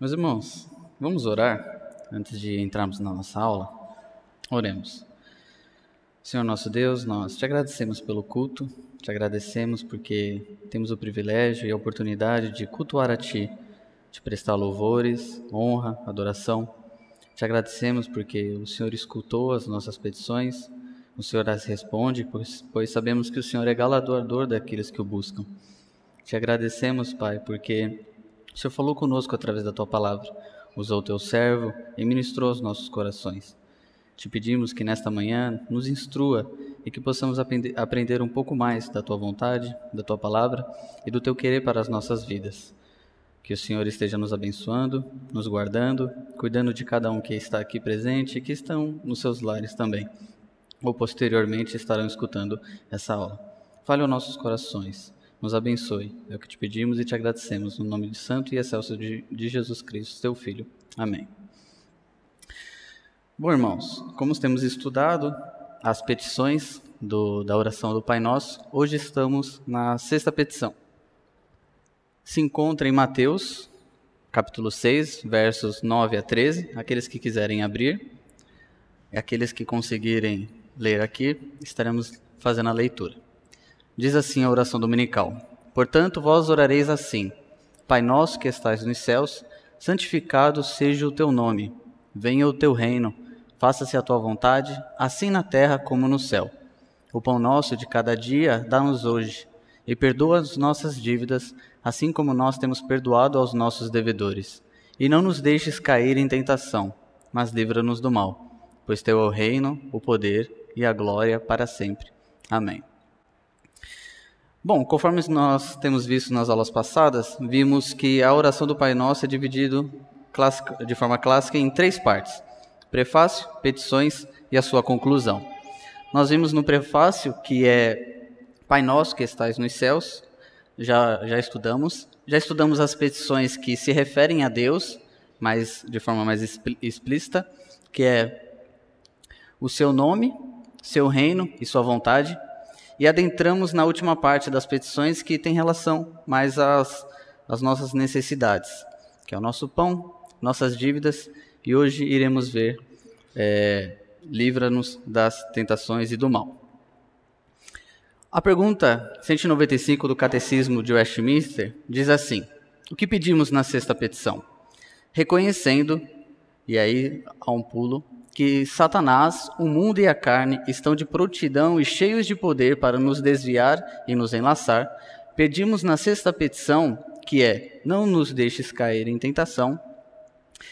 Meus irmãos, vamos orar antes de entrarmos na nossa aula? Oremos. Senhor nosso Deus, nós te agradecemos pelo culto, te agradecemos porque temos o privilégio e a oportunidade de cultuar a Ti, de prestar louvores, honra, adoração. Te agradecemos porque o Senhor escutou as nossas petições, o Senhor as responde, pois, pois sabemos que o Senhor é galardoador daqueles que o buscam. Te agradecemos, Pai, porque o Senhor falou conosco através da tua palavra, usou o teu servo e ministrou os nossos corações. Te pedimos que nesta manhã nos instrua e que possamos aprender um pouco mais da tua vontade, da tua palavra e do teu querer para as nossas vidas. Que o Senhor esteja nos abençoando, nos guardando, cuidando de cada um que está aqui presente e que estão nos seus lares também, ou posteriormente estarão escutando essa aula. Fale aos nossos corações, nos abençoe. É o que te pedimos e te agradecemos, no nome de Santo e Excelso de, de Jesus Cristo, teu Filho. Amém. Bom, irmãos, como temos estudado as petições do, da oração do Pai Nosso, hoje estamos na sexta petição. Se encontra em Mateus, capítulo 6, versos 9 a 13. Aqueles que quiserem abrir, aqueles que conseguirem ler aqui, estaremos fazendo a leitura. Diz assim a oração dominical: Portanto, vós orareis assim: Pai nosso que estais nos céus, santificado seja o teu nome. Venha o teu reino, faça-se a tua vontade, assim na terra como no céu. O pão nosso de cada dia dá-nos hoje, e perdoa as nossas dívidas, assim como nós temos perdoado aos nossos devedores. E não nos deixes cair em tentação, mas livra-nos do mal, pois teu é o reino, o poder e a glória para sempre. Amém. Bom, conforme nós temos visto nas aulas passadas, vimos que a oração do Pai Nosso é dividido de forma clássica em três partes: prefácio, petições e a sua conclusão. Nós vimos no prefácio que é Pai Nosso que estais nos céus, já já estudamos, já estudamos as petições que se referem a Deus, mas de forma mais explícita, que é o seu nome, seu reino e sua vontade e adentramos na última parte das petições que tem relação mais às, às nossas necessidades, que é o nosso pão, nossas dívidas, e hoje iremos ver é, livra-nos das tentações e do mal. A pergunta 195 do Catecismo de Westminster diz assim: O que pedimos na sexta petição? Reconhecendo, e aí há um pulo, que Satanás, o mundo e a carne estão de prontidão e cheios de poder para nos desviar e nos enlaçar, pedimos na sexta petição, que é: Não nos deixes cair em tentação.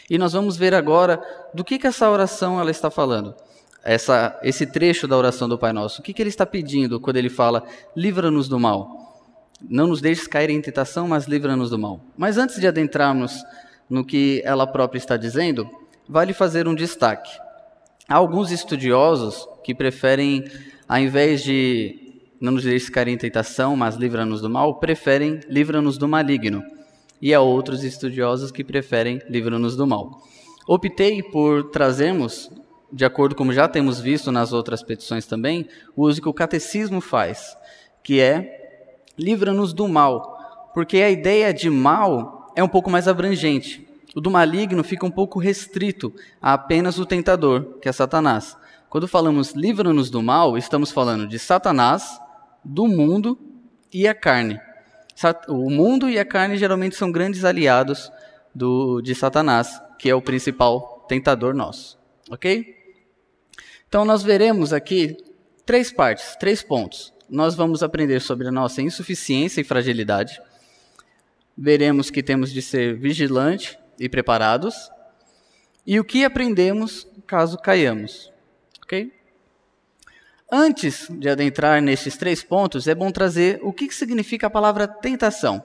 E nós vamos ver agora do que, que essa oração ela está falando. Essa, esse trecho da oração do Pai Nosso. O que, que ele está pedindo quando ele fala: Livra-nos do mal. Não nos deixes cair em tentação, mas livra-nos do mal. Mas antes de adentrarmos no que ela própria está dizendo, vale fazer um destaque. Há alguns estudiosos que preferem, ao invés de não nos deixes em tentação, mas livra-nos do mal, preferem livra-nos do maligno. E há outros estudiosos que preferem livra-nos do mal. Optei por trazermos, de acordo como já temos visto nas outras petições também, o uso que o catecismo faz, que é livra-nos do mal, porque a ideia de mal é um pouco mais abrangente. O do maligno fica um pouco restrito a apenas o tentador, que é Satanás. Quando falamos livra-nos do mal, estamos falando de Satanás, do mundo e a carne. O mundo e a carne geralmente são grandes aliados do, de Satanás, que é o principal tentador nosso. Ok? Então, nós veremos aqui três partes, três pontos. Nós vamos aprender sobre a nossa insuficiência e fragilidade. Veremos que temos de ser vigilante e preparados, e o que aprendemos caso caiamos. Ok? Antes de adentrar nesses três pontos, é bom trazer o que significa a palavra tentação.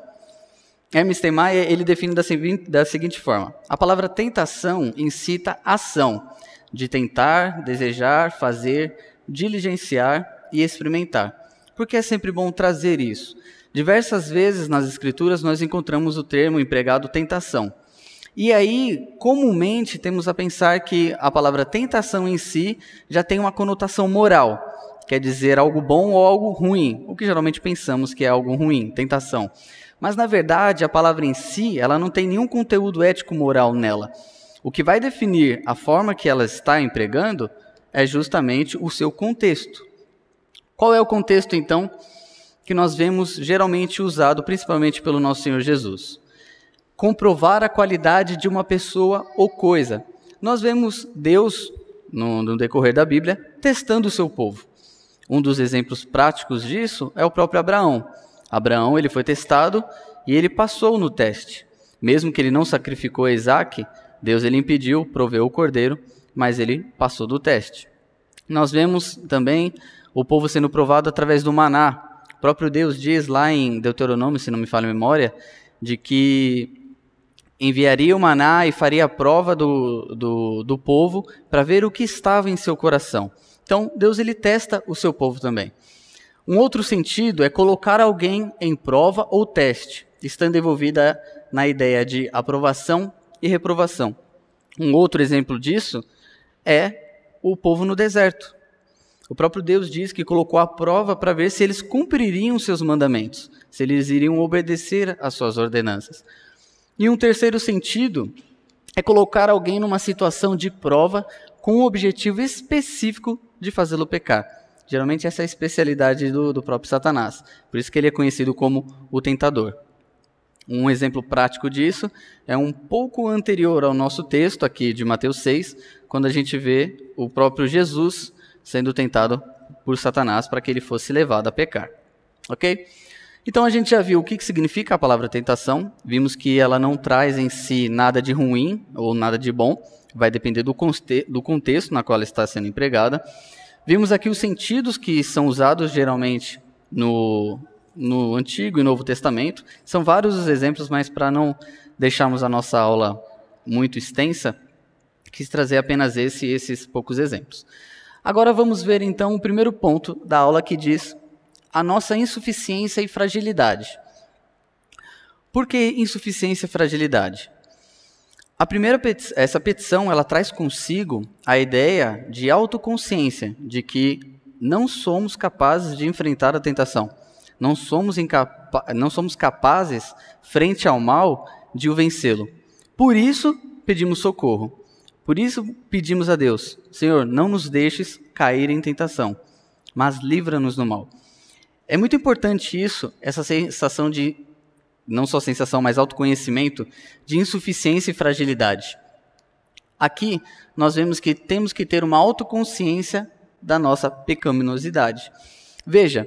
Hermes Maia ele define da, da seguinte forma: a palavra tentação incita ação, de tentar, desejar, fazer, diligenciar e experimentar. Por que é sempre bom trazer isso? Diversas vezes nas Escrituras nós encontramos o termo empregado tentação. E aí, comumente, temos a pensar que a palavra tentação em si já tem uma conotação moral, quer dizer algo bom ou algo ruim, o que geralmente pensamos que é algo ruim, tentação. Mas, na verdade, a palavra em si, ela não tem nenhum conteúdo ético-moral nela. O que vai definir a forma que ela está empregando é justamente o seu contexto. Qual é o contexto, então, que nós vemos geralmente usado, principalmente pelo nosso Senhor Jesus? comprovar a qualidade de uma pessoa ou coisa. Nós vemos Deus, no, no decorrer da Bíblia, testando o seu povo. Um dos exemplos práticos disso é o próprio Abraão. Abraão ele foi testado e ele passou no teste. Mesmo que ele não sacrificou Isaac, Deus ele impediu, proveu o cordeiro, mas ele passou do teste. Nós vemos também o povo sendo provado através do maná. O próprio Deus diz lá em Deuteronômio, se não me falha a memória, de que enviaria o maná e faria a prova do, do, do povo para ver o que estava em seu coração. Então, Deus ele testa o seu povo também. Um outro sentido é colocar alguém em prova ou teste, estando envolvida na ideia de aprovação e reprovação. Um outro exemplo disso é o povo no deserto. O próprio Deus diz que colocou a prova para ver se eles cumpririam seus mandamentos, se eles iriam obedecer às suas ordenanças. E um terceiro sentido é colocar alguém numa situação de prova com o objetivo específico de fazê-lo pecar. Geralmente essa é a especialidade do, do próprio Satanás. Por isso que ele é conhecido como o tentador. Um exemplo prático disso é um pouco anterior ao nosso texto aqui de Mateus 6, quando a gente vê o próprio Jesus sendo tentado por Satanás para que ele fosse levado a pecar. Ok? Então a gente já viu o que, que significa a palavra tentação, vimos que ela não traz em si nada de ruim ou nada de bom, vai depender do, do contexto na qual ela está sendo empregada. Vimos aqui os sentidos que são usados geralmente no, no Antigo e Novo Testamento. São vários os exemplos, mas para não deixarmos a nossa aula muito extensa, quis trazer apenas esse e esses poucos exemplos. Agora vamos ver então o primeiro ponto da aula que diz a nossa insuficiência e fragilidade. Por que insuficiência e fragilidade? A primeira peti essa petição ela traz consigo a ideia de autoconsciência, de que não somos capazes de enfrentar a tentação. Não somos, não somos capazes, frente ao mal, de o vencê-lo. Por isso, pedimos socorro. Por isso, pedimos a Deus: Senhor, não nos deixes cair em tentação, mas livra-nos do mal. É muito importante isso, essa sensação de, não só sensação, mas autoconhecimento, de insuficiência e fragilidade. Aqui, nós vemos que temos que ter uma autoconsciência da nossa pecaminosidade. Veja,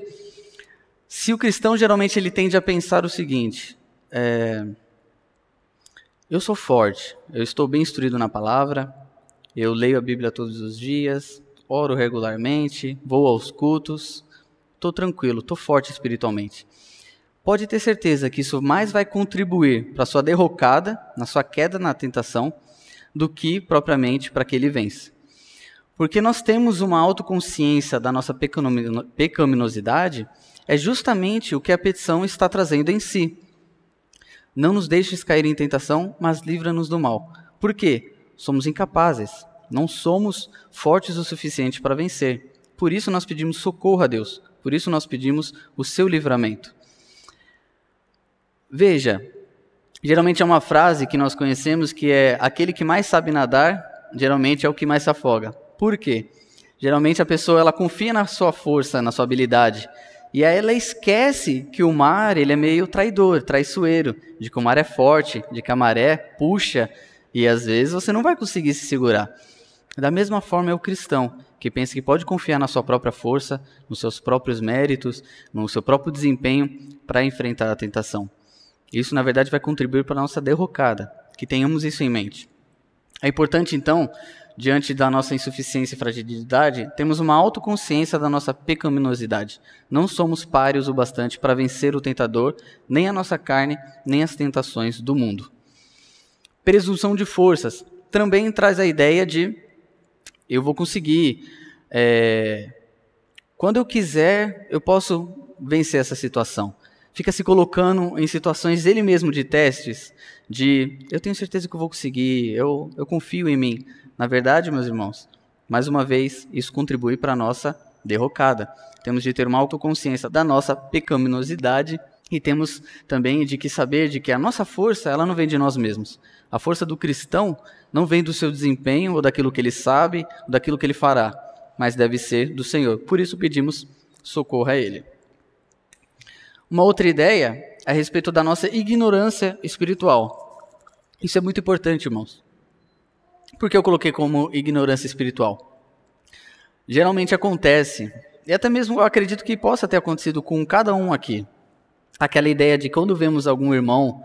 se o cristão geralmente ele tende a pensar o seguinte: é, eu sou forte, eu estou bem instruído na palavra, eu leio a Bíblia todos os dias, oro regularmente, vou aos cultos, tô tranquilo, tô forte espiritualmente. Pode ter certeza que isso mais vai contribuir para sua derrocada, na sua queda na tentação, do que propriamente para que ele vence. Porque nós temos uma autoconsciência da nossa pecaminosidade, é justamente o que a petição está trazendo em si. Não nos deixes cair em tentação, mas livra-nos do mal. Por quê? Somos incapazes, não somos fortes o suficiente para vencer. Por isso nós pedimos socorro a Deus, por isso nós pedimos o seu livramento. Veja, geralmente é uma frase que nós conhecemos que é aquele que mais sabe nadar, geralmente é o que mais se afoga. Por quê? Geralmente a pessoa ela confia na sua força, na sua habilidade, e aí ela esquece que o mar ele é meio traidor, traiçoeiro, de que o mar é forte, de que a maré puxa, e às vezes você não vai conseguir se segurar. Da mesma forma é o cristão que pensa que pode confiar na sua própria força, nos seus próprios méritos, no seu próprio desempenho para enfrentar a tentação. Isso, na verdade, vai contribuir para a nossa derrocada, que tenhamos isso em mente. É importante, então, diante da nossa insuficiência e fragilidade, temos uma autoconsciência da nossa pecaminosidade. Não somos páreos o bastante para vencer o tentador, nem a nossa carne, nem as tentações do mundo. Presunção de forças também traz a ideia de eu vou conseguir. É, quando eu quiser, eu posso vencer essa situação. Fica se colocando em situações ele mesmo de testes, de eu tenho certeza que eu vou conseguir, eu, eu confio em mim. Na verdade, meus irmãos, mais uma vez, isso contribui para a nossa derrocada. Temos de ter uma autoconsciência da nossa pecaminosidade e temos também de que saber de que a nossa força, ela não vem de nós mesmos. A força do cristão não vem do seu desempenho ou daquilo que ele sabe, ou daquilo que ele fará, mas deve ser do Senhor. Por isso pedimos socorro a ele. Uma outra ideia é a respeito da nossa ignorância espiritual. Isso é muito importante, irmãos. Por que eu coloquei como ignorância espiritual? Geralmente acontece, e até mesmo eu acredito que possa ter acontecido com cada um aqui, aquela ideia de quando vemos algum irmão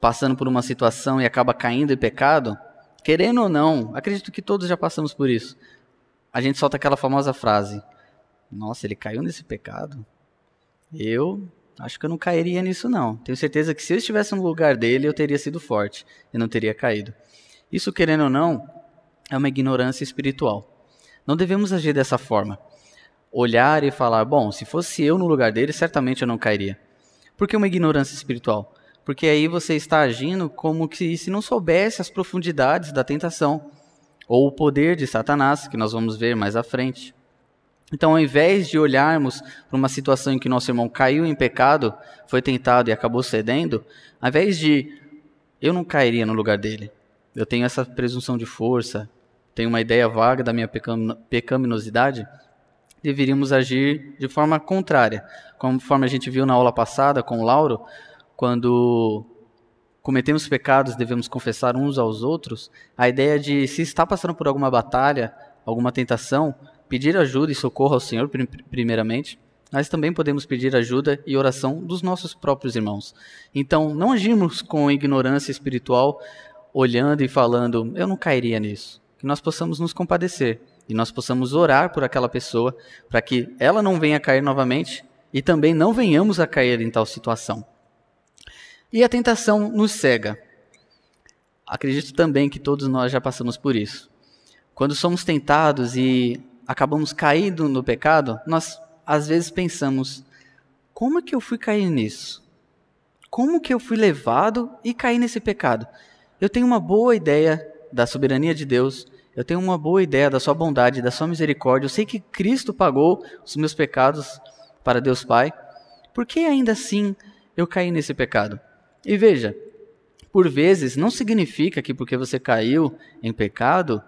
passando por uma situação e acaba caindo em pecado, Querendo ou não, acredito que todos já passamos por isso. A gente solta aquela famosa frase: Nossa, ele caiu nesse pecado? Eu acho que eu não cairia nisso, não. Tenho certeza que se eu estivesse no lugar dele, eu teria sido forte e não teria caído. Isso, querendo ou não, é uma ignorância espiritual. Não devemos agir dessa forma. Olhar e falar, bom, se fosse eu no lugar dele, certamente eu não cairia. Por que uma ignorância espiritual? porque aí você está agindo como que se não soubesse as profundidades da tentação ou o poder de Satanás, que nós vamos ver mais à frente. Então, ao invés de olharmos para uma situação em que nosso irmão caiu em pecado, foi tentado e acabou cedendo, ao invés de eu não cairia no lugar dele, eu tenho essa presunção de força, tenho uma ideia vaga da minha pecaminosidade, deveríamos agir de forma contrária. Conforme a gente viu na aula passada com o Lauro, quando cometemos pecados, devemos confessar uns aos outros, a ideia de se está passando por alguma batalha, alguma tentação, pedir ajuda e socorro ao Senhor primeiramente, mas também podemos pedir ajuda e oração dos nossos próprios irmãos. Então, não agimos com ignorância espiritual, olhando e falando, eu não cairia nisso. Que nós possamos nos compadecer e nós possamos orar por aquela pessoa para que ela não venha a cair novamente e também não venhamos a cair em tal situação. E a tentação nos cega. Acredito também que todos nós já passamos por isso. Quando somos tentados e acabamos caindo no pecado, nós às vezes pensamos: como é que eu fui cair nisso? Como que eu fui levado e caí nesse pecado? Eu tenho uma boa ideia da soberania de Deus, eu tenho uma boa ideia da sua bondade, da sua misericórdia. Eu sei que Cristo pagou os meus pecados para Deus Pai. Por que ainda assim eu caí nesse pecado? E veja, por vezes não significa que porque você caiu em pecado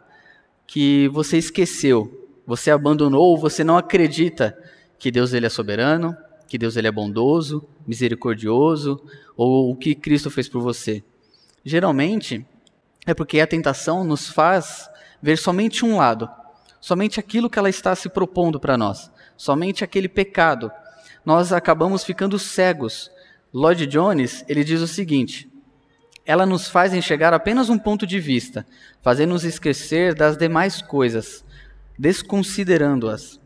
que você esqueceu, você abandonou ou você não acredita que Deus ele é soberano, que Deus ele é bondoso, misericordioso ou o que Cristo fez por você. Geralmente é porque a tentação nos faz ver somente um lado, somente aquilo que ela está se propondo para nós, somente aquele pecado. Nós acabamos ficando cegos Lloyd Jones ele diz o seguinte: ela nos faz enxergar apenas um ponto de vista, fazendo-nos esquecer das demais coisas, desconsiderando-as.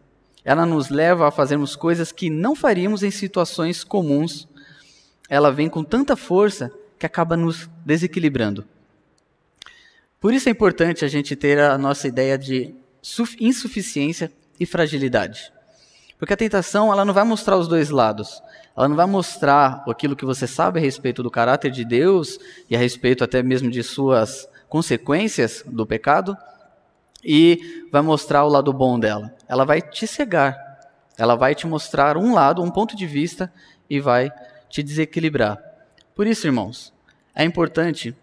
Ela nos leva a fazermos coisas que não faríamos em situações comuns. Ela vem com tanta força que acaba nos desequilibrando. Por isso é importante a gente ter a nossa ideia de insuficiência e fragilidade. Porque a tentação, ela não vai mostrar os dois lados. Ela não vai mostrar aquilo que você sabe a respeito do caráter de Deus e a respeito até mesmo de suas consequências do pecado e vai mostrar o lado bom dela. Ela vai te cegar. Ela vai te mostrar um lado, um ponto de vista e vai te desequilibrar. Por isso, irmãos, é importante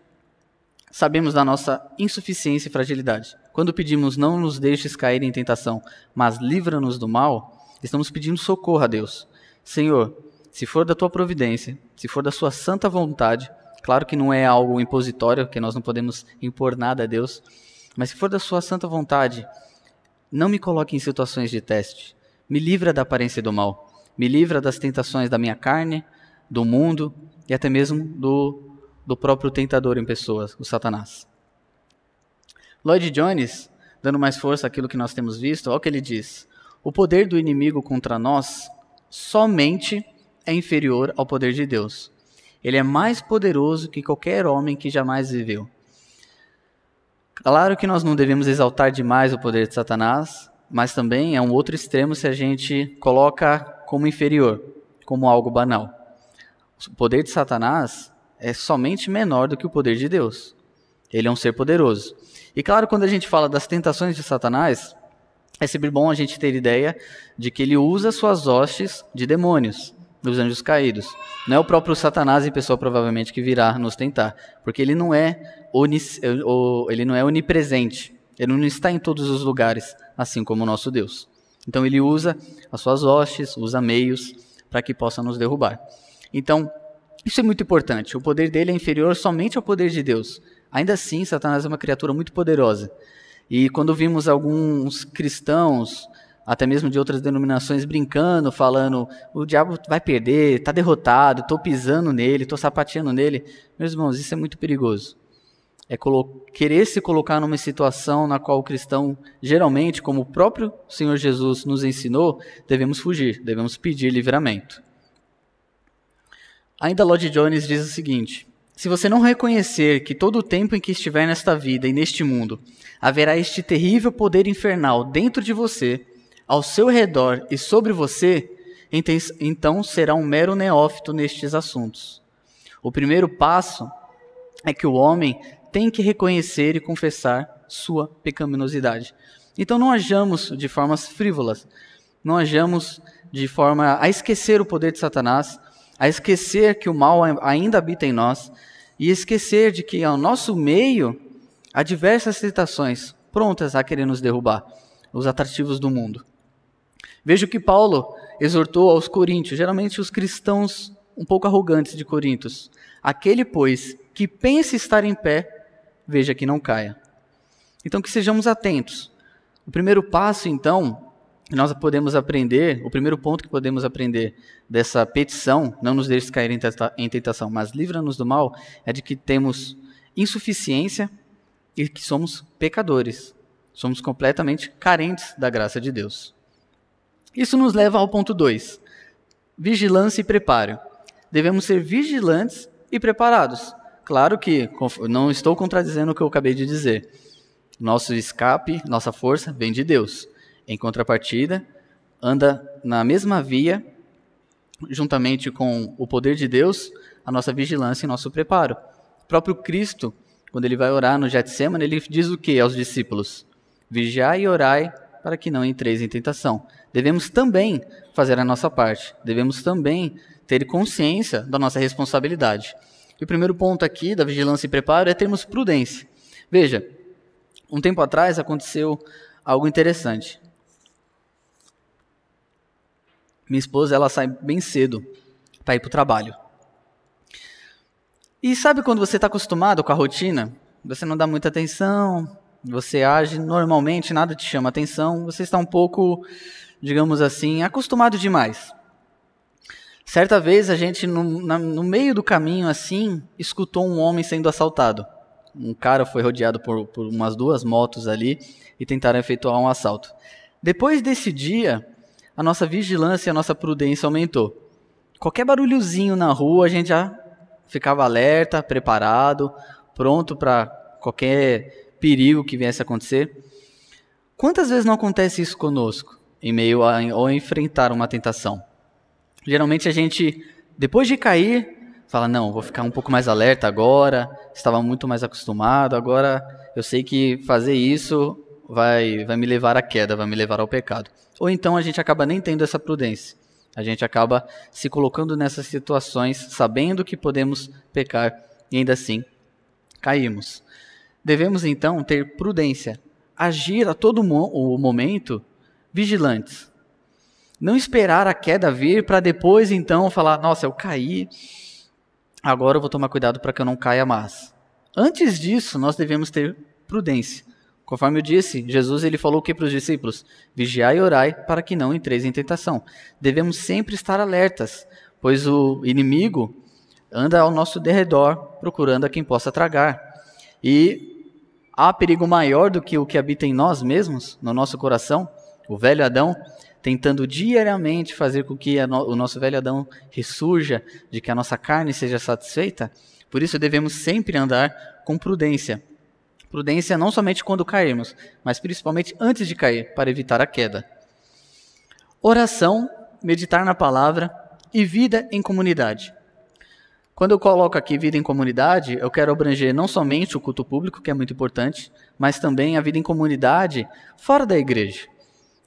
sabemos da nossa insuficiência e fragilidade. Quando pedimos não nos deixes cair em tentação, mas livra-nos do mal, estamos pedindo socorro a Deus. Senhor, se for da tua providência, se for da sua santa vontade, claro que não é algo impositório, que nós não podemos impor nada a Deus, mas se for da sua santa vontade, não me coloque em situações de teste. Me livra da aparência do mal. Me livra das tentações da minha carne, do mundo e até mesmo do, do próprio tentador em pessoas, o Satanás. Lloyd Jones, dando mais força àquilo que nós temos visto, olha o que ele diz: O poder do inimigo contra nós somente é inferior ao poder de Deus. Ele é mais poderoso que qualquer homem que jamais viveu. Claro que nós não devemos exaltar demais o poder de Satanás, mas também é um outro extremo se a gente coloca como inferior, como algo banal. O poder de Satanás é somente menor do que o poder de Deus. Ele é um ser poderoso. E claro, quando a gente fala das tentações de Satanás, é sempre bom a gente ter ideia de que ele usa suas hostes de demônios dos anjos caídos. Não é o próprio Satanás em pessoa provavelmente que virá nos tentar, porque ele não é onis, é, ele não é onipresente. Ele não está em todos os lugares, assim como o nosso Deus. Então ele usa as suas hostes, usa meios para que possa nos derrubar. Então, isso é muito importante. O poder dele é inferior somente ao poder de Deus. Ainda assim, Satanás é uma criatura muito poderosa. E quando vimos alguns cristãos até mesmo de outras denominações, brincando, falando: o diabo vai perder, está derrotado, estou pisando nele, estou sapateando nele. Meus irmãos, isso é muito perigoso. É querer se colocar numa situação na qual o cristão, geralmente, como o próprio Senhor Jesus nos ensinou, devemos fugir, devemos pedir livramento. Ainda Lodge Jones diz o seguinte: se você não reconhecer que todo o tempo em que estiver nesta vida e neste mundo haverá este terrível poder infernal dentro de você, ao seu redor e sobre você, então será um mero neófito nestes assuntos. O primeiro passo é que o homem tem que reconhecer e confessar sua pecaminosidade. Então não ajamos de formas frívolas, não ajamos de forma a esquecer o poder de Satanás, a esquecer que o mal ainda habita em nós e esquecer de que ao nosso meio há diversas tentações prontas a querer nos derrubar, os atrativos do mundo. Veja o que Paulo exortou aos coríntios, geralmente os cristãos um pouco arrogantes de Coríntios. Aquele, pois, que pensa estar em pé, veja que não caia. Então, que sejamos atentos. O primeiro passo, então, que nós podemos aprender, o primeiro ponto que podemos aprender dessa petição, não nos deixes cair em tentação, mas livra-nos do mal, é de que temos insuficiência e que somos pecadores. Somos completamente carentes da graça de Deus. Isso nos leva ao ponto 2: vigilância e preparo. Devemos ser vigilantes e preparados. Claro que não estou contradizendo o que eu acabei de dizer. Nosso escape, nossa força vem de Deus. Em contrapartida, anda na mesma via, juntamente com o poder de Deus, a nossa vigilância e nosso preparo. O próprio Cristo, quando ele vai orar no Getsemane, ele diz o que aos discípulos? Vigiai e orai para que não entreis em tentação devemos também fazer a nossa parte, devemos também ter consciência da nossa responsabilidade. E o primeiro ponto aqui da vigilância e preparo é termos prudência. Veja, um tempo atrás aconteceu algo interessante. Minha esposa ela sai bem cedo para ir para o trabalho. E sabe quando você está acostumado com a rotina, você não dá muita atenção, você age normalmente, nada te chama atenção, você está um pouco digamos assim, acostumado demais. Certa vez a gente, no, na, no, meio do caminho assim, escutou um homem sendo assaltado. Um cara foi rodeado por, por umas duas motos ali e tentaram efetuar um assalto. Depois desse dia, a nossa vigilância e a nossa prudência aumentou. Qualquer barulhozinho na rua, a gente já ficava alerta, preparado, pronto para qualquer perigo que viesse a acontecer. Quantas vezes não acontece isso conosco? em meio a ou enfrentar uma tentação. Geralmente a gente, depois de cair, fala: não, vou ficar um pouco mais alerta agora, estava muito mais acostumado, agora eu sei que fazer isso vai, vai me levar à queda, vai me levar ao pecado. Ou então a gente acaba nem tendo essa prudência. A gente acaba se colocando nessas situações, sabendo que podemos pecar e ainda assim caímos. Devemos então ter prudência, agir a todo mo o momento vigilantes. Não esperar a queda vir para depois então falar: nossa, eu caí, agora eu vou tomar cuidado para que eu não caia mais. Antes disso, nós devemos ter prudência. Conforme eu disse, Jesus ele falou o que para os discípulos? Vigiai e orai para que não entreis em tentação. Devemos sempre estar alertas, pois o inimigo anda ao nosso derredor procurando a quem possa tragar. E há perigo maior do que o que habita em nós mesmos, no nosso coração, o velho Adão tentando diariamente fazer com que no, o nosso velho Adão ressurja, de que a nossa carne seja satisfeita. Por isso devemos sempre andar com prudência. Prudência não somente quando cairmos, mas principalmente antes de cair, para evitar a queda. Oração, meditar na palavra e vida em comunidade. Quando eu coloco aqui vida em comunidade, eu quero abranger não somente o culto público, que é muito importante, mas também a vida em comunidade fora da igreja.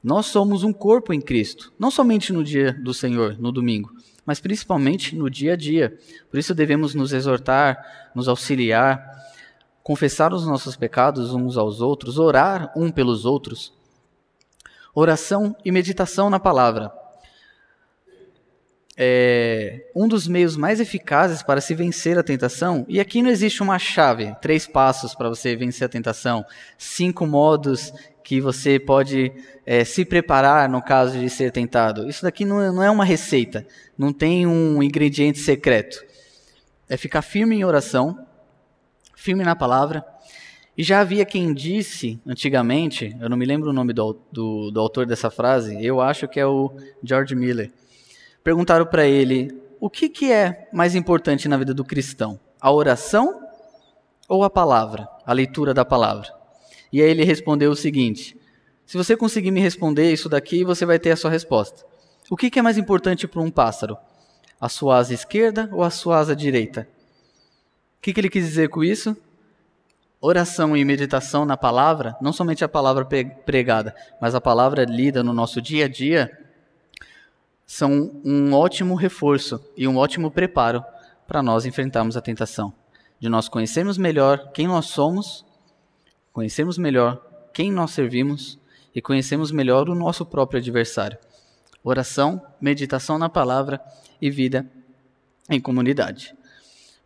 Nós somos um corpo em Cristo, não somente no dia do Senhor, no domingo, mas principalmente no dia a dia. Por isso devemos nos exortar, nos auxiliar, confessar os nossos pecados uns aos outros, orar um pelos outros. Oração e meditação na palavra. É um dos meios mais eficazes para se vencer a tentação, e aqui não existe uma chave, três passos para você vencer a tentação, cinco modos que você pode é, se preparar no caso de ser tentado. Isso daqui não, é, não é uma receita, não tem um ingrediente secreto. É ficar firme em oração, firme na palavra. E já havia quem disse antigamente, eu não me lembro o nome do, do, do autor dessa frase, eu acho que é o George Miller. Perguntaram para ele o que, que é mais importante na vida do cristão: a oração ou a palavra, a leitura da palavra? E aí ele respondeu o seguinte: Se você conseguir me responder isso daqui, você vai ter a sua resposta. O que, que é mais importante para um pássaro? A sua asa esquerda ou a sua asa direita? O que, que ele quis dizer com isso? Oração e meditação na palavra, não somente a palavra pregada, mas a palavra lida no nosso dia a dia, são um ótimo reforço e um ótimo preparo para nós enfrentarmos a tentação, de nós conhecermos melhor quem nós somos Conhecemos melhor quem nós servimos e conhecemos melhor o nosso próprio adversário. Oração, meditação na palavra e vida em comunidade.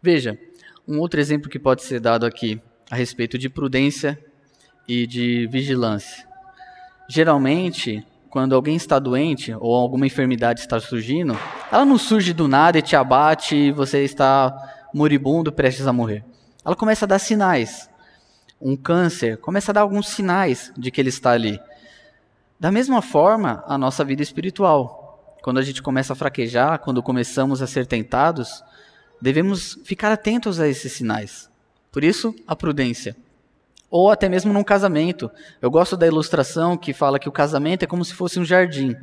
Veja, um outro exemplo que pode ser dado aqui a respeito de prudência e de vigilância. Geralmente, quando alguém está doente ou alguma enfermidade está surgindo, ela não surge do nada e te abate e você está moribundo, prestes a morrer. Ela começa a dar sinais um câncer, começa a dar alguns sinais de que ele está ali. Da mesma forma, a nossa vida espiritual. Quando a gente começa a fraquejar, quando começamos a ser tentados, devemos ficar atentos a esses sinais. Por isso, a prudência. Ou até mesmo num casamento. Eu gosto da ilustração que fala que o casamento é como se fosse um jardim.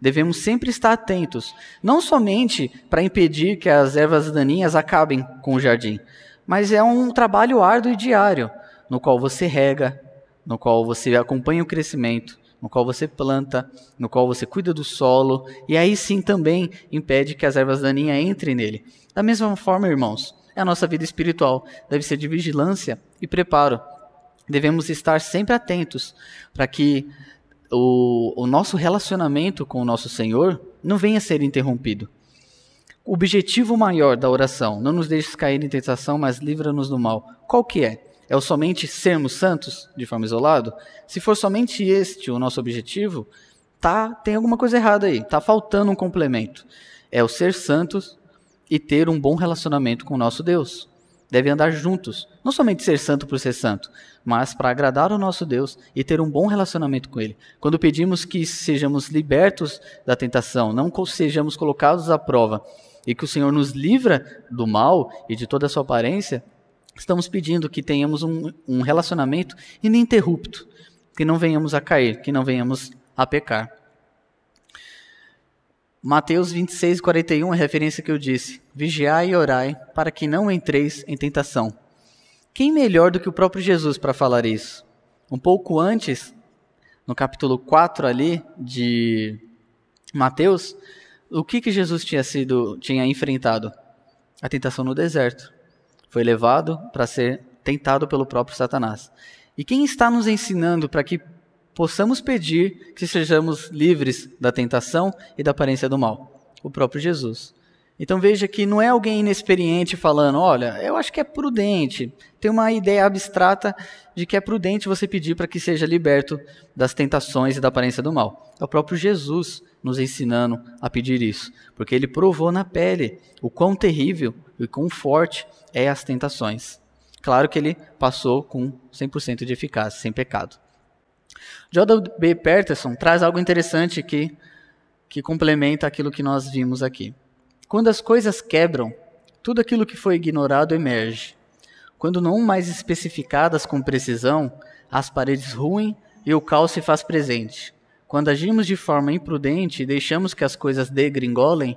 Devemos sempre estar atentos, não somente para impedir que as ervas daninhas acabem com o jardim, mas é um trabalho árduo e diário no qual você rega, no qual você acompanha o crescimento, no qual você planta, no qual você cuida do solo, e aí sim também impede que as ervas daninhas entrem nele. Da mesma forma, irmãos, é a nossa vida espiritual deve ser de vigilância e preparo. Devemos estar sempre atentos para que o, o nosso relacionamento com o nosso Senhor não venha a ser interrompido. O objetivo maior da oração, não nos deixes cair em tentação, mas livra-nos do mal. Qual que é? é o somente sermos santos de forma isolada, se for somente este o nosso objetivo, tá, tem alguma coisa errada aí, tá faltando um complemento. É o ser santos e ter um bom relacionamento com o nosso Deus. Deve andar juntos, não somente ser santo por ser santo, mas para agradar o nosso Deus e ter um bom relacionamento com Ele. Quando pedimos que sejamos libertos da tentação, não sejamos colocados à prova, e que o Senhor nos livra do mal e de toda a sua aparência, estamos pedindo que tenhamos um, um relacionamento ininterrupto, que não venhamos a cair, que não venhamos a pecar. Mateus 26, 41, é a referência que eu disse: Vigiai e orai, para que não entreis em tentação. Quem melhor do que o próprio Jesus para falar isso? Um pouco antes, no capítulo 4 ali de Mateus, o que, que Jesus tinha sido tinha enfrentado? A tentação no deserto. Foi levado para ser tentado pelo próprio Satanás. E quem está nos ensinando para que possamos pedir que sejamos livres da tentação e da aparência do mal? O próprio Jesus. Então veja que não é alguém inexperiente falando, olha, eu acho que é prudente. Tem uma ideia abstrata de que é prudente você pedir para que seja liberto das tentações e da aparência do mal. É o próprio Jesus nos ensinando a pedir isso, porque ele provou na pele o quão terrível e quão forte é as tentações. Claro que ele passou com 100% de eficácia, sem pecado. J.B. Peterson traz algo interessante que, que complementa aquilo que nós vimos aqui. Quando as coisas quebram, tudo aquilo que foi ignorado emerge. Quando não mais especificadas com precisão, as paredes ruem e o caos se faz presente. Quando agimos de forma imprudente e deixamos que as coisas degringolem,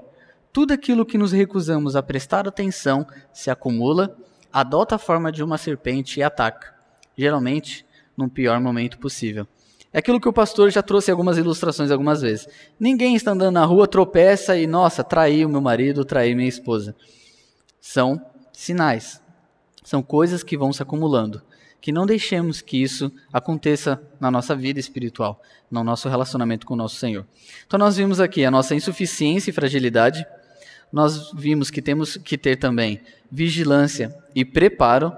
tudo aquilo que nos recusamos a prestar atenção se acumula, adota a forma de uma serpente e ataca, geralmente no pior momento possível. É aquilo que o pastor já trouxe algumas ilustrações algumas vezes. Ninguém está andando na rua, tropeça e, nossa, traí o meu marido, traí minha esposa. São sinais. São coisas que vão se acumulando. Que não deixemos que isso aconteça na nossa vida espiritual, no nosso relacionamento com o nosso Senhor. Então, nós vimos aqui a nossa insuficiência e fragilidade nós vimos que temos que ter também vigilância e preparo.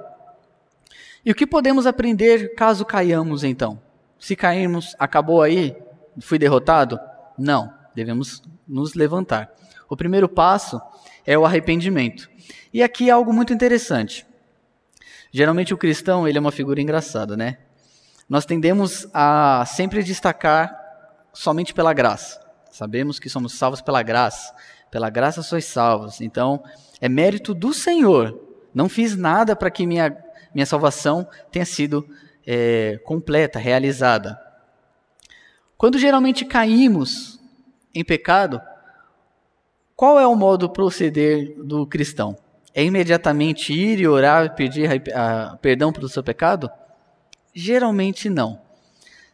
E o que podemos aprender caso caiamos então? Se cairmos, acabou aí? Fui derrotado? Não, devemos nos levantar. O primeiro passo é o arrependimento. E aqui é algo muito interessante. Geralmente o cristão, ele é uma figura engraçada, né? Nós tendemos a sempre destacar somente pela graça. Sabemos que somos salvos pela graça, pela graça sois salvos. Então, é mérito do Senhor. Não fiz nada para que minha, minha salvação tenha sido é, completa, realizada. Quando geralmente caímos em pecado, qual é o modo proceder do cristão? É imediatamente ir e orar e pedir a, a, perdão pelo seu pecado? Geralmente não.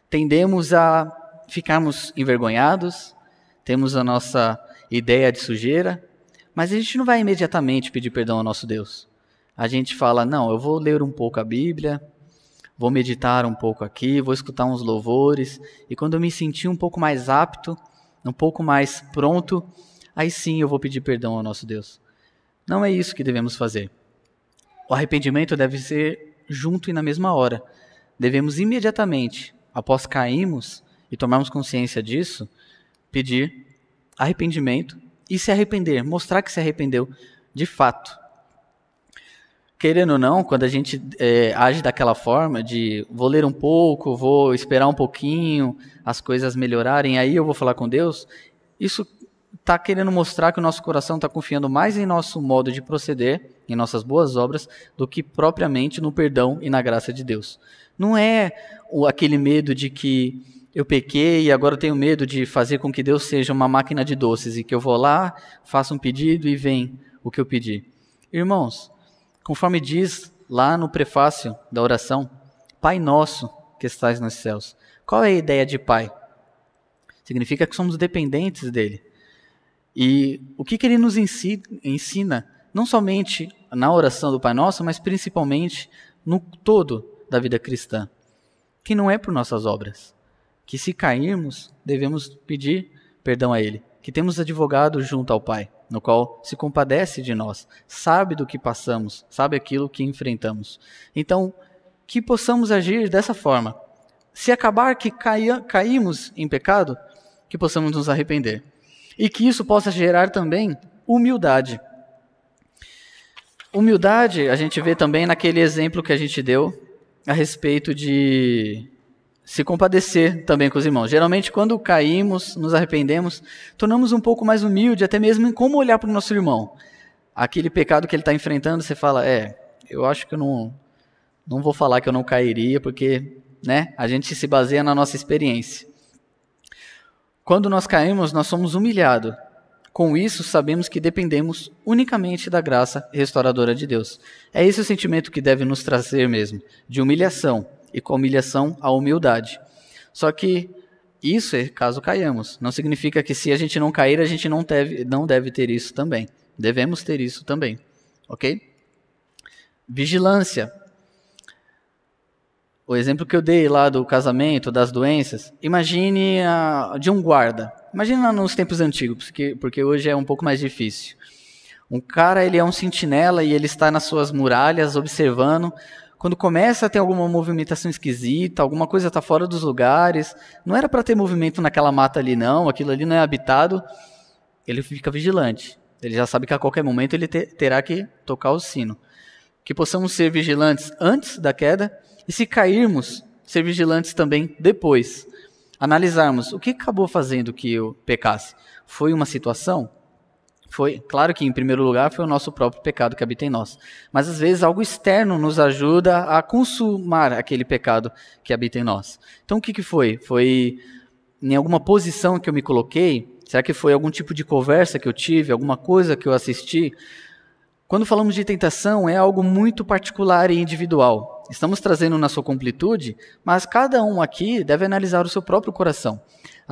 Tendemos a ficarmos envergonhados, temos a nossa ideia de sujeira, mas a gente não vai imediatamente pedir perdão ao nosso Deus. A gente fala, não, eu vou ler um pouco a Bíblia, vou meditar um pouco aqui, vou escutar uns louvores, e quando eu me sentir um pouco mais apto, um pouco mais pronto, aí sim eu vou pedir perdão ao nosso Deus. Não é isso que devemos fazer. O arrependimento deve ser junto e na mesma hora. Devemos imediatamente, após cairmos e tomarmos consciência disso, pedir arrependimento e se arrepender, mostrar que se arrependeu de fato. Querendo ou não, quando a gente é, age daquela forma de vou ler um pouco, vou esperar um pouquinho, as coisas melhorarem, aí eu vou falar com Deus, isso está querendo mostrar que o nosso coração está confiando mais em nosso modo de proceder, em nossas boas obras, do que propriamente no perdão e na graça de Deus. Não é aquele medo de que eu pequei e agora eu tenho medo de fazer com que Deus seja uma máquina de doces e que eu vou lá, faço um pedido e vem o que eu pedi. Irmãos, conforme diz lá no prefácio da oração, Pai nosso que estás nos céus. Qual é a ideia de Pai? Significa que somos dependentes dele. E o que, que ele nos ensina, não somente na oração do Pai Nosso, mas principalmente no todo da vida cristã, que não é por nossas obras que se cairmos, devemos pedir perdão a Ele, que temos advogado junto ao Pai, no qual se compadece de nós, sabe do que passamos, sabe aquilo que enfrentamos. Então, que possamos agir dessa forma. Se acabar que caia, caímos em pecado, que possamos nos arrepender. E que isso possa gerar também humildade. Humildade a gente vê também naquele exemplo que a gente deu a respeito de se compadecer também com os irmãos. Geralmente, quando caímos, nos arrependemos, tornamos um pouco mais humilde, até mesmo em como olhar para o nosso irmão. Aquele pecado que ele está enfrentando, você fala: É, eu acho que eu não, não vou falar que eu não cairia, porque né, a gente se baseia na nossa experiência. Quando nós caímos, nós somos humilhados. Com isso, sabemos que dependemos unicamente da graça restauradora de Deus. É esse o sentimento que deve nos trazer mesmo, de humilhação e com a humilhação a humildade. Só que isso é caso caiamos. Não significa que se a gente não cair, a gente não deve, não deve ter isso também. Devemos ter isso também, ok? Vigilância. O exemplo que eu dei lá do casamento, das doenças, imagine a, de um guarda. Imagine lá nos tempos antigos, porque, porque hoje é um pouco mais difícil. Um cara, ele é um sentinela e ele está nas suas muralhas observando quando começa a ter alguma movimentação esquisita, alguma coisa está fora dos lugares, não era para ter movimento naquela mata ali não, aquilo ali não é habitado, ele fica vigilante. Ele já sabe que a qualquer momento ele te, terá que tocar o sino. Que possamos ser vigilantes antes da queda e se cairmos, ser vigilantes também depois. Analisarmos o que acabou fazendo que eu pecasse. Foi uma situação? Foi, claro que em primeiro lugar foi o nosso próprio pecado que habita em nós, mas às vezes algo externo nos ajuda a consumar aquele pecado que habita em nós. Então o que, que foi? Foi em alguma posição que eu me coloquei? Será que foi algum tipo de conversa que eu tive, alguma coisa que eu assisti? Quando falamos de tentação, é algo muito particular e individual. Estamos trazendo na sua completude, mas cada um aqui deve analisar o seu próprio coração.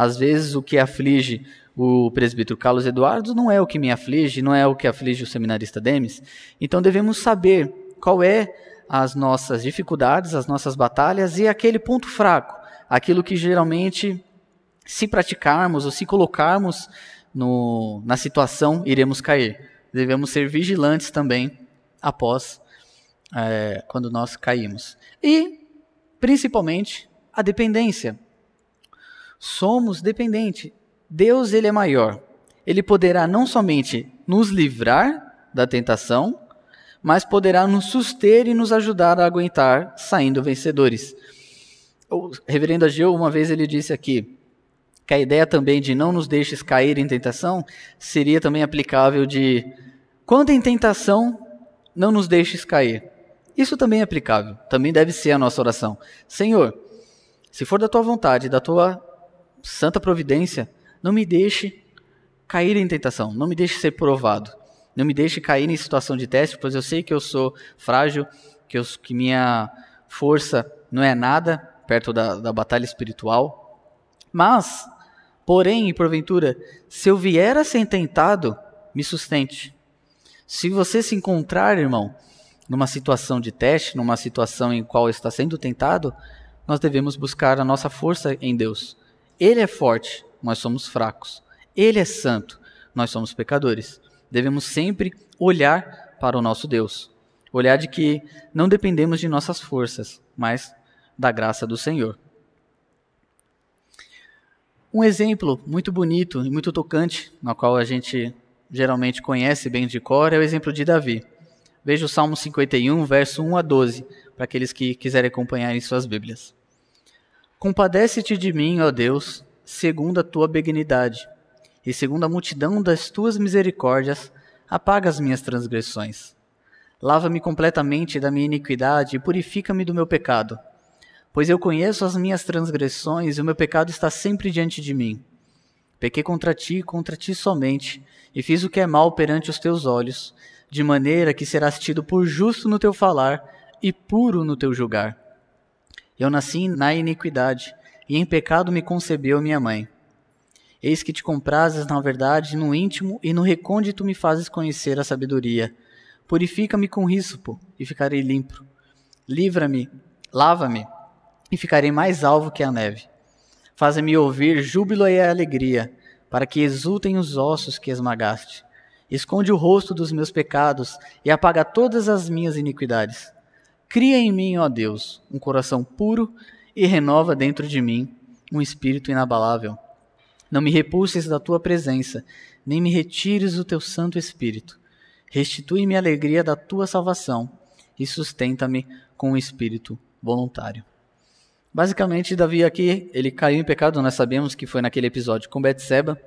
Às vezes o que aflige o presbítero Carlos Eduardo não é o que me aflige, não é o que aflige o seminarista Demes. Então devemos saber qual é as nossas dificuldades, as nossas batalhas e aquele ponto fraco, aquilo que geralmente se praticarmos ou se colocarmos no, na situação, iremos cair. Devemos ser vigilantes também após é, quando nós caímos. E, principalmente, a dependência somos dependentes. Deus ele é maior. Ele poderá não somente nos livrar da tentação, mas poderá nos suster e nos ajudar a aguentar saindo vencedores. O reverendo Ageu, uma vez ele disse aqui que a ideia também de não nos deixes cair em tentação seria também aplicável de quando em tentação não nos deixes cair. Isso também é aplicável, também deve ser a nossa oração. Senhor, se for da tua vontade, da tua santa providência, não me deixe cair em tentação, não me deixe ser provado, não me deixe cair em situação de teste, pois eu sei que eu sou frágil, que, eu, que minha força não é nada perto da, da batalha espiritual. Mas, porém e porventura, se eu vier a ser tentado, me sustente. Se você se encontrar, irmão, numa situação de teste, numa situação em qual está sendo tentado, nós devemos buscar a nossa força em Deus. Ele é forte, nós somos fracos. Ele é santo, nós somos pecadores. Devemos sempre olhar para o nosso Deus. Olhar de que não dependemos de nossas forças, mas da graça do Senhor. Um exemplo muito bonito e muito tocante, na qual a gente geralmente conhece bem de cor, é o exemplo de Davi. Veja o Salmo 51, verso 1 a 12, para aqueles que quiserem acompanhar em suas Bíblias. Compadece-te de mim, ó Deus, segundo a tua benignidade, e segundo a multidão das tuas misericórdias, apaga as minhas transgressões. Lava-me completamente da minha iniquidade e purifica-me do meu pecado. Pois eu conheço as minhas transgressões e o meu pecado está sempre diante de mim. Pequei contra ti, contra ti somente, e fiz o que é mal perante os teus olhos, de maneira que serás tido por justo no teu falar e puro no teu julgar. Eu nasci na iniquidade, e em pecado me concebeu minha mãe. Eis que te comprases na verdade, no íntimo e no recôndito me fazes conhecer a sabedoria. Purifica-me com rispo, e ficarei limpo. Livra-me, lava-me, e ficarei mais alvo que a neve. Faze-me ouvir júbilo e alegria, para que exultem os ossos que esmagaste. Esconde o rosto dos meus pecados e apaga todas as minhas iniquidades. Cria em mim, ó Deus, um coração puro e renova dentro de mim um espírito inabalável. Não me repulses da tua presença, nem me retires o teu Santo Espírito. Restitui-me a alegria da tua salvação e sustenta-me com um espírito voluntário. Basicamente, Davi aqui, ele caiu em pecado, nós sabemos que foi naquele episódio com Betseba.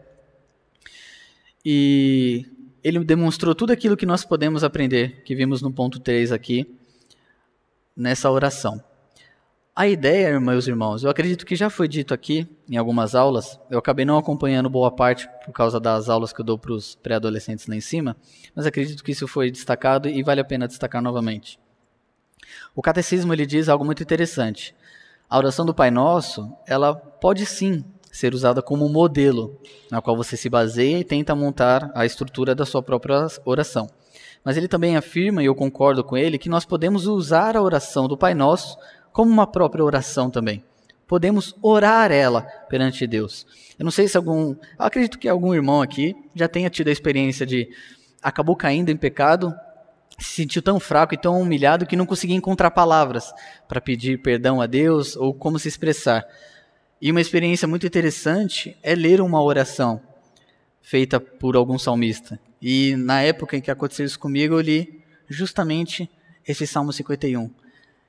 E ele demonstrou tudo aquilo que nós podemos aprender, que vimos no ponto 3 aqui, nessa oração. A ideia, meus irmãos, eu acredito que já foi dito aqui em algumas aulas. Eu acabei não acompanhando boa parte por causa das aulas que eu dou para os pré-adolescentes lá em cima, mas acredito que isso foi destacado e vale a pena destacar novamente. O catecismo ele diz algo muito interessante. A oração do Pai Nosso, ela pode sim ser usada como modelo na qual você se baseia e tenta montar a estrutura da sua própria oração. Mas ele também afirma, e eu concordo com ele, que nós podemos usar a oração do Pai Nosso como uma própria oração também. Podemos orar ela perante Deus. Eu não sei se algum. acredito que algum irmão aqui já tenha tido a experiência de acabou caindo em pecado, se sentiu tão fraco e tão humilhado que não conseguia encontrar palavras para pedir perdão a Deus ou como se expressar. E uma experiência muito interessante é ler uma oração feita por algum salmista. E na época em que aconteceu isso comigo, eu li justamente esse Salmo 51.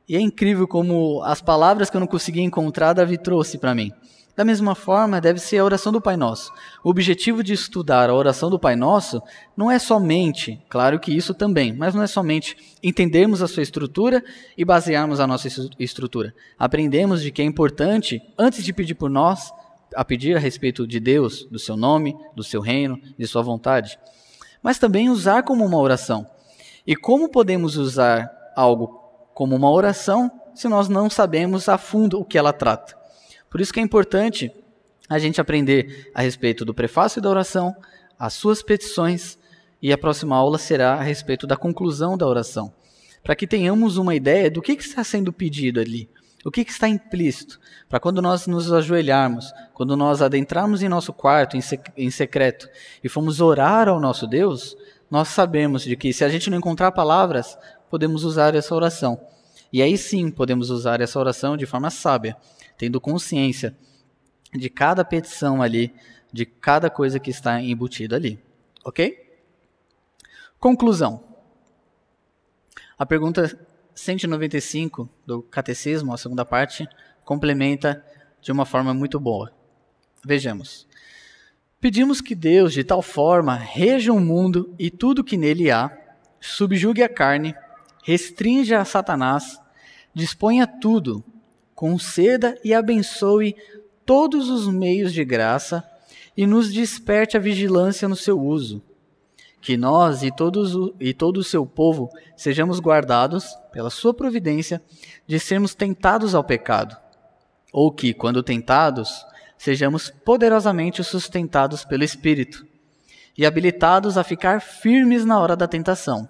E é incrível como as palavras que eu não conseguia encontrar, Davi trouxe para mim. Da mesma forma, deve ser a oração do Pai Nosso. O objetivo de estudar a oração do Pai Nosso não é somente, claro que isso também, mas não é somente entendermos a sua estrutura e basearmos a nossa estrutura. Aprendemos de que é importante, antes de pedir por nós, a pedir a respeito de Deus, do seu nome, do seu reino, de sua vontade, mas também usar como uma oração. E como podemos usar algo como uma oração se nós não sabemos a fundo o que ela trata? Por isso que é importante a gente aprender a respeito do prefácio da oração, as suas petições, e a próxima aula será a respeito da conclusão da oração, para que tenhamos uma ideia do que está sendo pedido ali. O que, que está implícito? Para quando nós nos ajoelharmos, quando nós adentrarmos em nosso quarto, em, sec em secreto, e formos orar ao nosso Deus, nós sabemos de que se a gente não encontrar palavras, podemos usar essa oração. E aí sim podemos usar essa oração de forma sábia, tendo consciência de cada petição ali, de cada coisa que está embutida ali. Ok? Conclusão. A pergunta 195 do Catecismo, a segunda parte, complementa de uma forma muito boa. Vejamos. Pedimos que Deus, de tal forma, reja o mundo e tudo que nele há, subjugue a carne, restrinja a Satanás, disponha tudo, conceda e abençoe todos os meios de graça e nos desperte a vigilância no seu uso que nós e, todos o, e todo o seu povo sejamos guardados, pela sua providência, de sermos tentados ao pecado, ou que, quando tentados, sejamos poderosamente sustentados pelo Espírito e habilitados a ficar firmes na hora da tentação,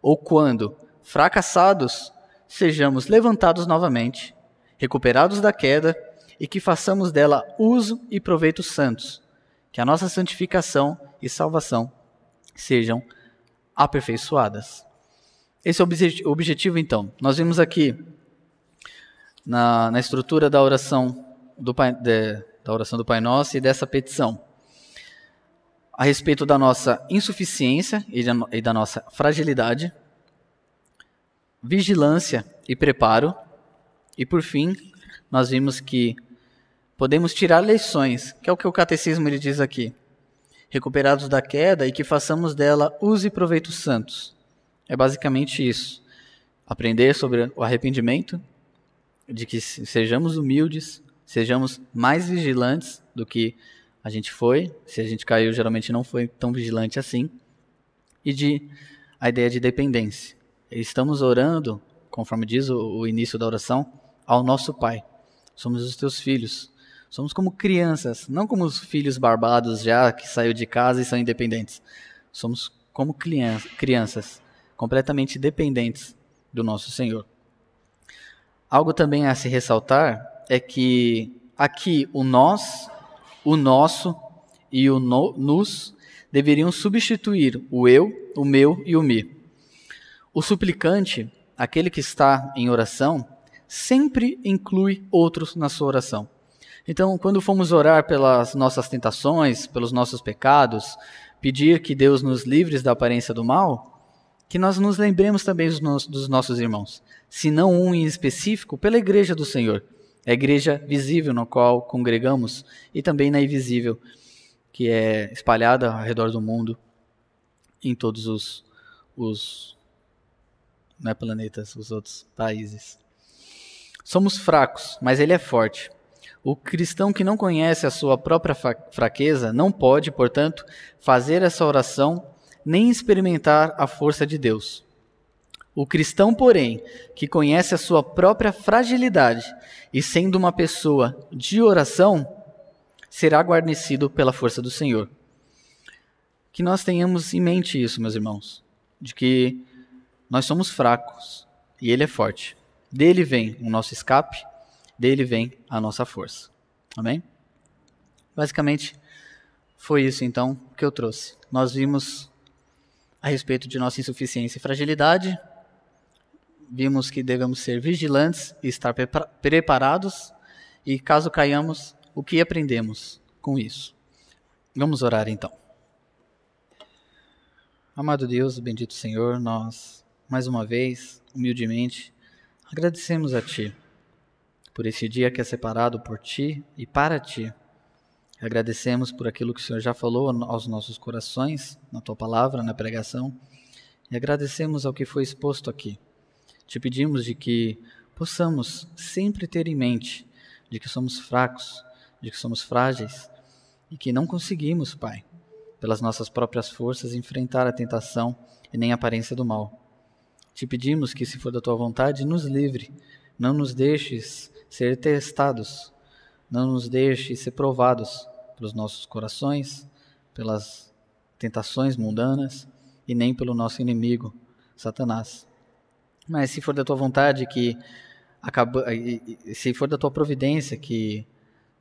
ou quando, fracassados, sejamos levantados novamente, recuperados da queda e que façamos dela uso e proveito santos, que a nossa santificação e salvação sejam aperfeiçoadas. Esse é o objetivo, então. Nós vimos aqui na, na estrutura da oração do Pai, de, da oração do Pai Nosso e dessa petição a respeito da nossa insuficiência e da, e da nossa fragilidade, vigilância e preparo, e por fim nós vimos que podemos tirar lições, que é o que o catecismo ele diz aqui recuperados da queda e que façamos dela use e proveito santos. É basicamente isso. Aprender sobre o arrependimento, de que sejamos humildes, sejamos mais vigilantes do que a gente foi. Se a gente caiu, geralmente não foi tão vigilante assim. E de a ideia de dependência. Estamos orando, conforme diz o, o início da oração, ao nosso Pai. Somos os teus filhos. Somos como crianças, não como os filhos barbados já que saiu de casa e são independentes. Somos como crianças, completamente dependentes do nosso Senhor. Algo também a se ressaltar é que aqui o nós, o nosso e o no, nos deveriam substituir o eu, o meu e o me. O suplicante, aquele que está em oração, sempre inclui outros na sua oração. Então, quando formos orar pelas nossas tentações, pelos nossos pecados, pedir que Deus nos livre da aparência do mal, que nós nos lembremos também dos nossos irmãos, se não um em específico, pela igreja do Senhor, a igreja visível na qual congregamos e também na invisível, que é espalhada ao redor do mundo, em todos os, os não é planetas, os outros países. Somos fracos, mas Ele é forte. O cristão que não conhece a sua própria fraqueza não pode, portanto, fazer essa oração nem experimentar a força de Deus. O cristão, porém, que conhece a sua própria fragilidade e sendo uma pessoa de oração, será guarnecido pela força do Senhor. Que nós tenhamos em mente isso, meus irmãos, de que nós somos fracos e Ele é forte. Dele vem o nosso escape dele vem a nossa força. Amém? Basicamente, foi isso então que eu trouxe. Nós vimos a respeito de nossa insuficiência e fragilidade, vimos que devemos ser vigilantes e estar preparados, e caso caiamos, o que aprendemos com isso? Vamos orar então. Amado Deus, bendito Senhor, nós, mais uma vez, humildemente, agradecemos a Ti por esse dia que é separado por ti e para ti. Agradecemos por aquilo que o Senhor já falou aos nossos corações, na tua palavra, na pregação, e agradecemos ao que foi exposto aqui. Te pedimos de que possamos sempre ter em mente de que somos fracos, de que somos frágeis e que não conseguimos, Pai, pelas nossas próprias forças, enfrentar a tentação e nem a aparência do mal. Te pedimos que, se for da tua vontade, nos livre, não nos deixes ser testados. Não nos deixe ser provados pelos nossos corações, pelas tentações mundanas e nem pelo nosso inimigo, Satanás. Mas se for da tua vontade que acaba, se for da tua providência que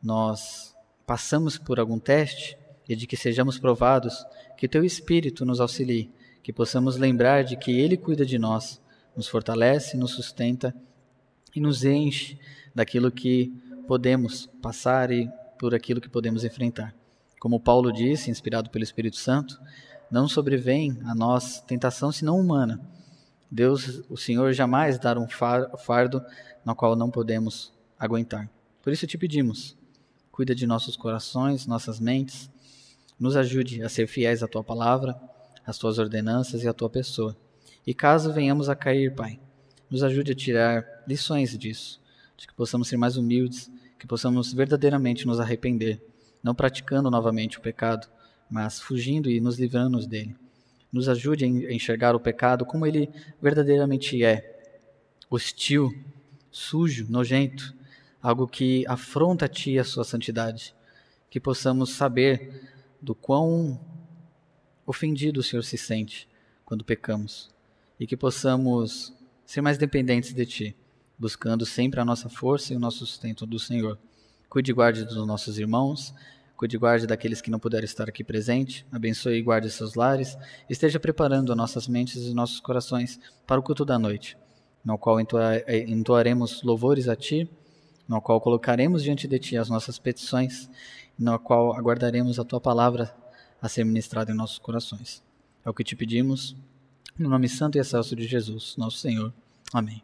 nós passamos por algum teste e de que sejamos provados, que teu espírito nos auxilie, que possamos lembrar de que ele cuida de nós, nos fortalece, nos sustenta e nos enche daquilo que podemos passar e por aquilo que podemos enfrentar. Como Paulo disse, inspirado pelo Espírito Santo, não sobrevém a nós tentação senão humana. Deus, o Senhor, jamais dará um fardo no qual não podemos aguentar. Por isso te pedimos, cuida de nossos corações, nossas mentes, nos ajude a ser fiéis à tua palavra, às tuas ordenanças e à tua pessoa. E caso venhamos a cair, Pai, nos ajude a tirar lições disso, de que possamos ser mais humildes, que possamos verdadeiramente nos arrepender, não praticando novamente o pecado, mas fugindo e nos livrando dele. Nos ajude a enxergar o pecado como ele verdadeiramente é: hostil, sujo, nojento, algo que afronta a ti e a sua santidade. Que possamos saber do quão ofendido o Senhor se sente quando pecamos e que possamos ser mais dependentes de Ti, buscando sempre a nossa força e o nosso sustento do Senhor. Cuide e guarde dos nossos irmãos, cuide e guarde daqueles que não puderam estar aqui presente, abençoe e guarde seus lares, esteja preparando nossas mentes e nossos corações para o culto da noite, no qual eh, entoaremos louvores a Ti, no qual colocaremos diante de Ti as nossas petições, no qual aguardaremos a Tua palavra a ser ministrada em nossos corações. É o que te pedimos, no nome santo e excelso de Jesus, nosso Senhor. Amém.